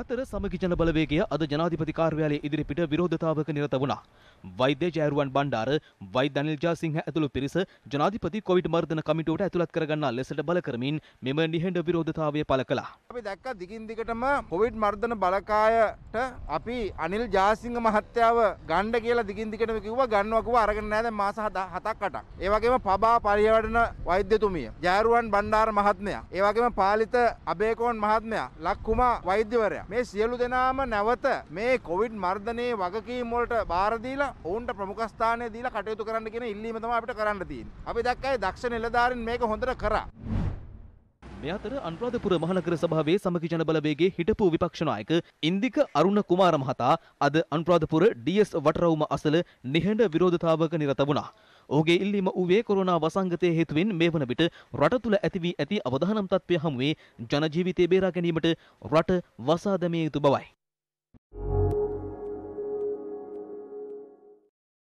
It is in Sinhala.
හතර සමගි ජන බලවේගය අද ජනාධිපති කාර්යාලයේ ඉදිරිපිට විරෝධතාවක නිරත වුණා. වෛද්‍ය ජයරුවන් බණ්ඩාර වෛද්‍ය අනිල් ජයසිංහ ඇතුළු පිරිස ජනාධිපති කොවිඩ් මර්ධන කමිටුවට ඇතුළත් කරගන්නා ලෙසට බල කරමින් මෙම නිහඬ විරෝධතාවය පළ කළා. අපි දැක්ක දිගින් දිගටම කොවිඩ් මර්ධන බලකායට අපි අනිල් ජාසිංහ මහත්තයාව ගණ්ඩ කියලා දිගින් දිගටම කිව්වා ගන්නවකුව අරගෙන නෑ දැන් මාස 7ක් 8ක්. ඒ වගේම පබා පරිවර්තන වෛද්‍යතුමිය, ජයරුවන් බණ්ඩාර මහත්මයා, ඒ වගේම පාලිත අබේකෝන් මහත්මයා, ලක්කුමා වෛද්‍යවරයා මේ සියලු දෙනාම නැවත මේ කොවිඩ් මර්ධනයේ වගකීම් වලට බාර දීලා ඔවුන්ට ප්‍රමුඛස්ථානය දීලා කටයුතු කරන්න කියන ඉල්ලීම තමයි අපිට කරන්න තියෙන්නේ. අපි දැක්කයි දක්ෂ නිලධාරීන් මේක හොඳට කරා. මේ අතර අනුරාධපුර මහනගර සභාවේ සමගි ජන බලවේගයේ හිටපු විපක්ෂ නායක ඉන්දික අරුණ කුමාර මහතා අද අනුරාධපුර ඩීඑස් වටරවුම අසල නිහඬ විරෝධතාවක නිරත වුණා. ඔහුගේ ඉල්ලීම වූවේ කොරෝනා වසංගතය හේතුවෙන් මේ වන විට රට තුල ඇති වී ඇති අවදානම් තත්ත්වය හමුවේ ජන ජීවිතය බේරා ගැනීමට රට වසා දැමිය යුතු බවයි.